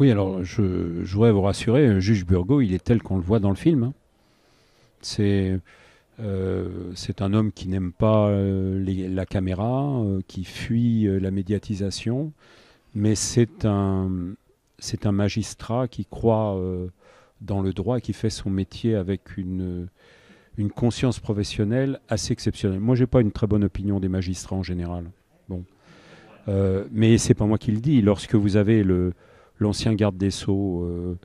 Oui, alors je, voudrais vous rassurer, un juge Burgo, il est tel qu'on le voit dans le film. Hein. Euh, c'est un homme qui n'aime pas euh, la caméra, euh, qui fuit la médiatisation, mais c'est un, un magistrat qui croit dans le droit et qui fait son métier avec une, une conscience professionnelle assez exceptionnelle. Moi, j'ai pas une très bonne opinion des magistrats en général. Bon. mais c'est pas moi qui le dis. Lorsque vous avez le, l'ancien garde des Sceaux, euh,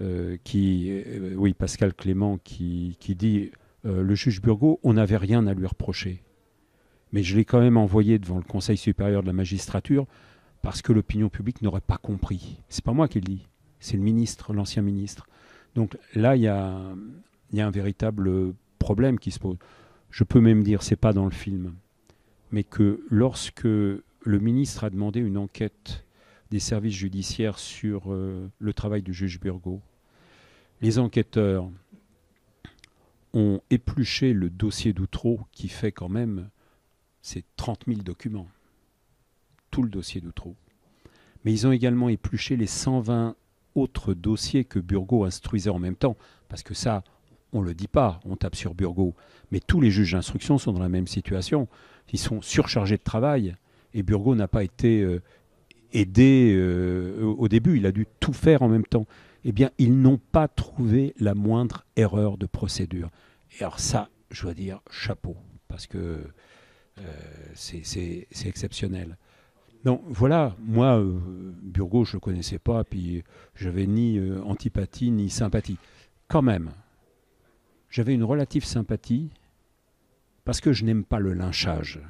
euh, qui, euh, oui, Pascal Clément, qui, dit le juge Burgot, on n'avait rien à lui reprocher. Mais je l'ai quand même envoyé devant le Conseil supérieur de la magistrature parce que l'opinion publique n'aurait pas compris. C'est pas moi qui le dis, c'est le ministre, l'ancien ministre. Donc là, il y a, y a, un véritable problème qui se pose. Je peux même dire, c'est pas dans le film, mais que lorsque le ministre a demandé une enquête des services judiciaires sur euh, le travail du juge Burgot. Les enquêteurs ont épluché le dossier d'Outreau qui fait quand même ces 30 000 documents, tout le dossier d'Outreau. Mais ils ont également épluché les 120 autres dossiers que Burgot instruisait en même temps, parce que ça, on ne le dit pas, on tape sur Burgot, mais tous les juges d'instruction sont dans la même situation, ils sont surchargés de travail, et Burgot n'a pas été euh, et dès euh, au début, il a dû tout faire en même temps. Eh bien, ils n'ont pas trouvé la moindre erreur de procédure. Et alors ça, je dois dire chapeau, parce que euh, c'est exceptionnel. Donc voilà, moi, euh, Burgo, je ne le connaissais pas, puis j'avais ni antipathie ni sympathie. Quand même, j'avais une relative sympathie parce que je n'aime pas le lynchage.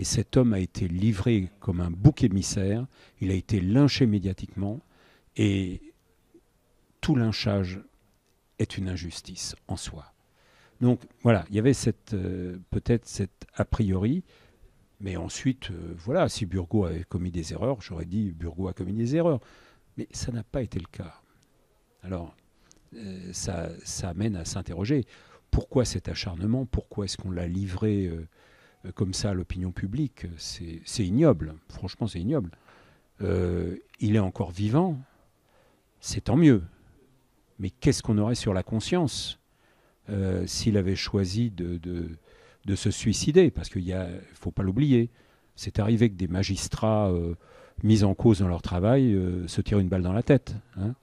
Et cet homme a été livré comme un bouc émissaire, il a été lynché médiatiquement, et tout lynchage est une injustice en soi. Donc voilà, il y avait euh, peut-être cet a priori, mais ensuite, euh, voilà, si Burgo avait commis des erreurs, j'aurais dit Burgo a commis des erreurs. Mais ça n'a pas été le cas. Alors, euh, ça, ça amène à s'interroger. Pourquoi cet acharnement Pourquoi est-ce qu'on l'a livré euh, comme ça l'opinion publique, c'est ignoble. Franchement, c'est ignoble. Euh, il est encore vivant, c'est tant mieux. Mais qu'est-ce qu'on aurait sur la conscience euh, s'il avait choisi de, de, se suicider Parce qu'il ne faut pas l'oublier. C'est arrivé que des magistrats mis en cause dans leur travail se tirent une balle dans la tête. Hein.